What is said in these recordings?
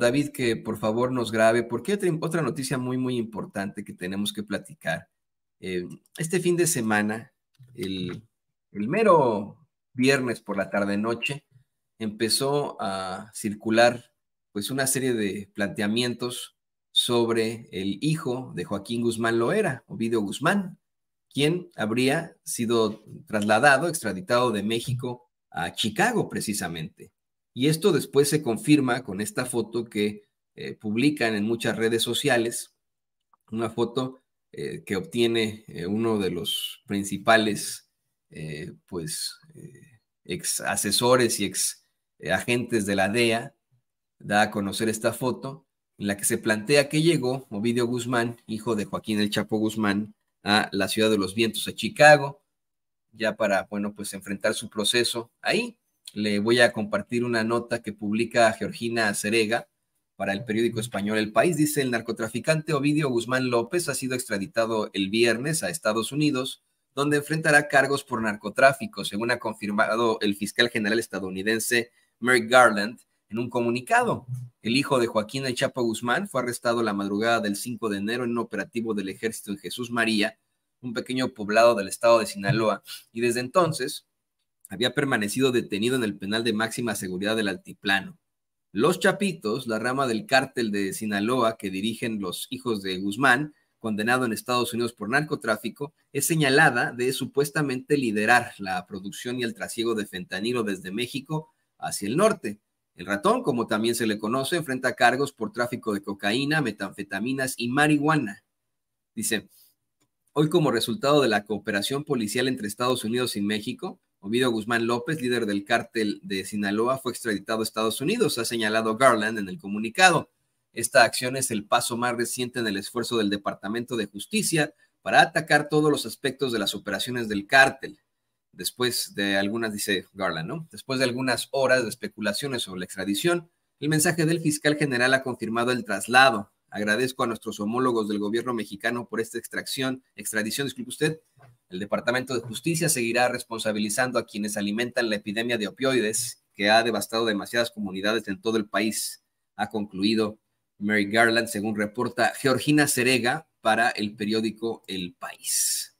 David que por favor nos grabe, porque otra, otra noticia muy, muy importante que tenemos que platicar. Eh, este fin de semana, el, el mero viernes por la tarde-noche, empezó a circular pues una serie de planteamientos sobre el hijo de Joaquín Guzmán Loera, Ovidio Guzmán, quien habría sido trasladado, extraditado de México a Chicago precisamente. Y esto después se confirma con esta foto que eh, publican en muchas redes sociales, una foto eh, que obtiene eh, uno de los principales pues, ex asesores y ex agentes de la DEA, da a conocer esta foto en la que se plantea que llegó Ovidio Guzmán, hijo de Joaquín el Chapo Guzmán, a la ciudad de los vientos, a Chicago, ya para, bueno, pues enfrentar su proceso ahí, le voy a compartir una nota que publica Georgina Cerega para el periódico español El País. Dice, el narcotraficante Ovidio Guzmán López ha sido extraditado el viernes a Estados Unidos, donde enfrentará cargos por narcotráfico, según ha confirmado el fiscal general estadounidense Merrick Garland en un comunicado. El hijo de Joaquín El Chapo Guzmán fue arrestado la madrugada del 5 de enero en un operativo del ejército en Jesús María, un pequeño poblado del estado de Sinaloa, y desde entonces había permanecido detenido en el penal de máxima seguridad del Altiplano. Los Chapitos, la rama del cártel de Sinaloa que dirigen los hijos de Guzmán, condenado en Estados Unidos por narcotráfico, es señalada de supuestamente liderar la producción y el trasiego de fentanilo desde México hacia el norte. El ratón, como también se le conoce, enfrenta cargos por tráfico de cocaína, metanfetaminas y marihuana. Dice, hoy como resultado de la cooperación policial entre Estados Unidos y México, Ovidio Guzmán López, líder del cártel de Sinaloa, fue extraditado a Estados Unidos, ha señalado Garland en el comunicado. Esta acción es el paso más reciente en el esfuerzo del Departamento de Justicia para atacar todos los aspectos de las operaciones del cártel. Después de algunas, dice Garland, ¿no? Después de algunas horas de especulaciones sobre la extradición, el mensaje del fiscal general ha confirmado el traslado. Agradezco a nuestros homólogos del gobierno mexicano por esta extracción, extradición, disculpe usted, el Departamento de Justicia seguirá responsabilizando a quienes alimentan la epidemia de opioides que ha devastado demasiadas comunidades en todo el país, ha concluido Mary Garland, según reporta Georgina Serega para el periódico El País.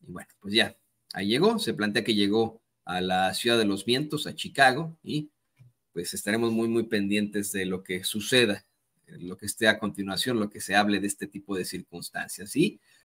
Y bueno, pues ya, ahí llegó, se plantea que llegó a la ciudad de los vientos, a Chicago, y pues estaremos muy, muy pendientes de lo que suceda, lo que esté a continuación, lo que se hable de este tipo de circunstancias. ¿sí?,